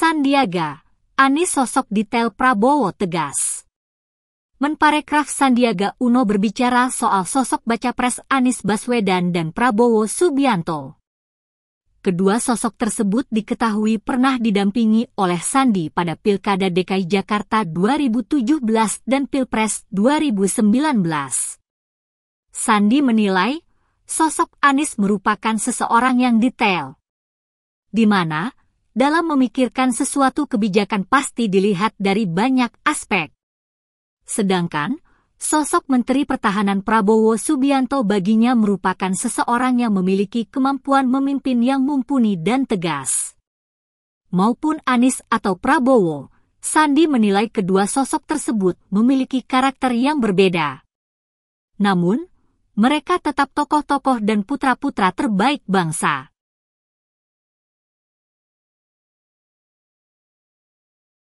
Sandiaga, Anies sosok detail Prabowo tegas. Menparekraf Sandiaga Uno berbicara soal sosok baca pres Anies Baswedan dan Prabowo Subianto. Kedua sosok tersebut diketahui pernah didampingi oleh Sandi pada Pilkada DKI Jakarta 2017 dan Pilpres 2019. Sandi menilai, sosok Anies merupakan seseorang yang detail. Di mana, dalam memikirkan sesuatu kebijakan pasti dilihat dari banyak aspek. Sedangkan, sosok Menteri Pertahanan Prabowo Subianto baginya merupakan seseorang yang memiliki kemampuan memimpin yang mumpuni dan tegas. Maupun Anies atau Prabowo, Sandi menilai kedua sosok tersebut memiliki karakter yang berbeda. Namun, mereka tetap tokoh-tokoh dan putra-putra terbaik bangsa.